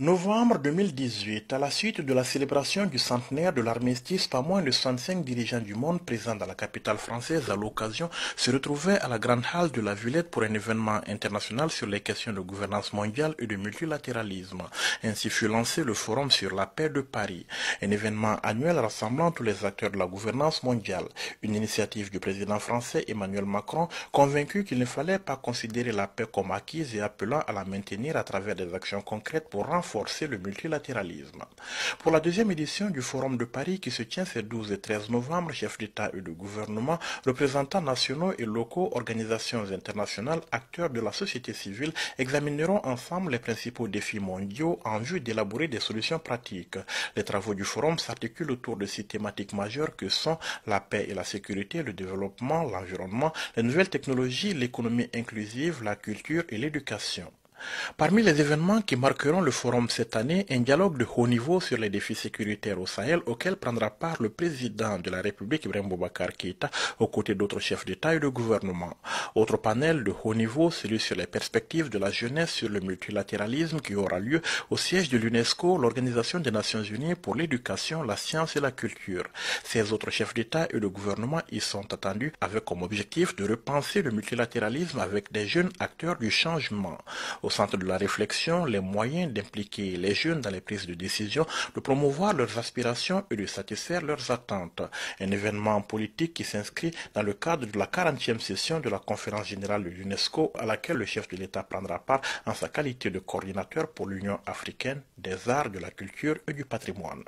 Novembre 2018, à la suite de la célébration du centenaire de l'armistice, pas moins de 65 dirigeants du monde présents dans la capitale française à l'occasion se retrouvaient à la Grande Halle de la Villette pour un événement international sur les questions de gouvernance mondiale et de multilatéralisme. Ainsi fut lancé le Forum sur la paix de Paris, un événement annuel rassemblant tous les acteurs de la gouvernance mondiale, une initiative du président français Emmanuel Macron, convaincu qu'il ne fallait pas considérer la paix comme acquise et appelant à la maintenir à travers des actions concrètes pour renforcer Forcer le multilatéralisme. Pour la deuxième édition du Forum de Paris qui se tient ces 12 et 13 novembre, chefs d'État et de gouvernement, représentants nationaux et locaux, organisations internationales, acteurs de la société civile examineront ensemble les principaux défis mondiaux en vue d'élaborer des solutions pratiques. Les travaux du Forum s'articulent autour de six thématiques majeures que sont la paix et la sécurité, le développement, l'environnement, les nouvelles technologies, l'économie inclusive, la culture et l'éducation. Parmi les événements qui marqueront le forum cette année, un dialogue de haut niveau sur les défis sécuritaires au Sahel auquel prendra part le président de la République Ibrahim Boubacar Keïta aux côtés d'autres chefs d'État et de gouvernement. Autre panel de haut niveau, celui sur les perspectives de la jeunesse sur le multilatéralisme qui aura lieu au siège de l'UNESCO, l'Organisation des Nations Unies pour l'éducation, la science et la culture. Ces autres chefs d'État et de gouvernement y sont attendus avec comme objectif de repenser le multilatéralisme avec des jeunes acteurs du changement au centre de la réflexion les moyens d'impliquer les jeunes dans les prises de décision, de promouvoir leurs aspirations et de satisfaire leurs attentes. Un événement politique qui s'inscrit dans le cadre de la 40e session de la conférence générale de l'UNESCO à laquelle le chef de l'État prendra part en sa qualité de coordinateur pour l'Union africaine des arts, de la culture et du patrimoine.